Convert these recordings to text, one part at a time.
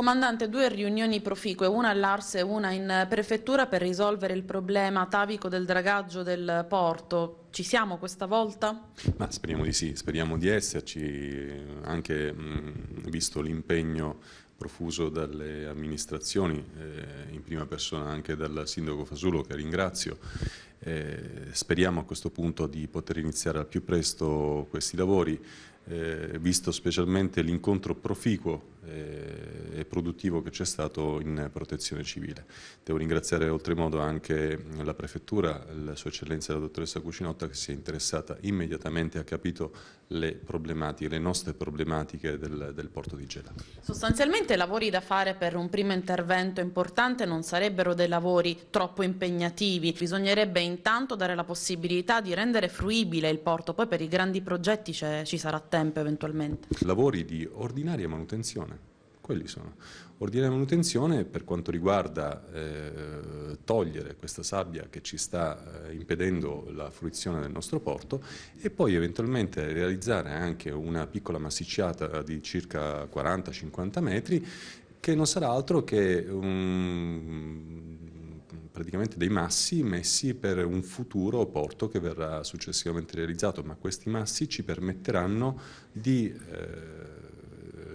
Comandante, due riunioni proficue, una all'Ars e una in prefettura per risolvere il problema atavico del dragaggio del porto. Ci siamo questa volta? Ma speriamo di sì, speriamo di esserci, anche mh, visto l'impegno profuso dalle amministrazioni, eh, in prima persona anche dal sindaco Fasulo che ringrazio. Eh, speriamo a questo punto di poter iniziare al più presto questi lavori, eh, visto specialmente l'incontro proficuo eh, e produttivo che c'è stato in protezione civile. Devo ringraziare oltremodo anche la Prefettura, la Sua Eccellenza la Dottoressa Cucinotta che si è interessata immediatamente e ha capito le problematiche, le nostre problematiche del, del porto di Gela. Sostanzialmente i lavori da fare per un primo intervento importante non sarebbero dei lavori troppo impegnativi, bisognerebbe intanto dare la possibilità di rendere fruibile il porto, poi per i grandi progetti ci sarà tempo eventualmente. Lavori di ordinaria manutenzione quelli sono. Ordine di manutenzione per quanto riguarda eh, togliere questa sabbia che ci sta eh, impedendo la fruizione del nostro porto e poi eventualmente realizzare anche una piccola massicciata di circa 40-50 metri che non sarà altro che un praticamente dei massi messi per un futuro porto che verrà successivamente realizzato, ma questi massi ci permetteranno di eh,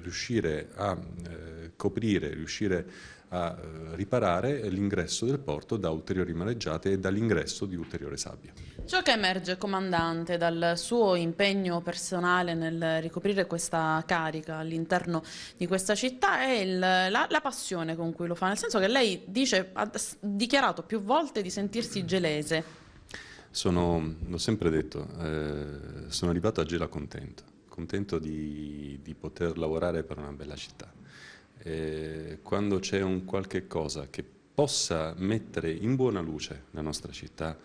riuscire a eh, coprire, riuscire a eh, riparare l'ingresso del porto da ulteriori mareggiate e dall'ingresso di ulteriore sabbia. Ciò che emerge, comandante, dal suo impegno personale nel ricoprire questa carica all'interno di questa città è il, la, la, passione con cui lo fa, nel senso che lei dice, ha dichiarato più volte di sentirsi gelese. Sono, l'ho sempre detto, eh, sono arrivato a Gela contento contento di, di poter lavorare per una bella città. Eh, quando c'è un qualche cosa che possa mettere in buona luce la nostra città,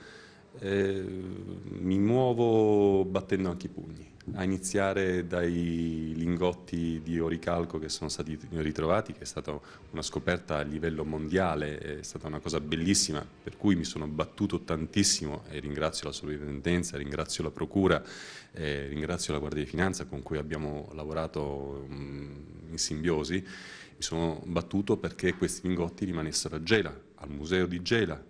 eh, mi muovo battendo anche i pugni, a iniziare dai lingotti di oricalco che sono stati ritrovati, che è stata una scoperta a livello mondiale, è stata una cosa bellissima, per cui mi sono battuto tantissimo e ringrazio la Sovrintendenza, ringrazio la Procura, eh, ringrazio la Guardia di Finanza con cui abbiamo lavorato mm, in simbiosi, mi sono battuto perché questi lingotti rimanessero a Gela, al museo di Gela,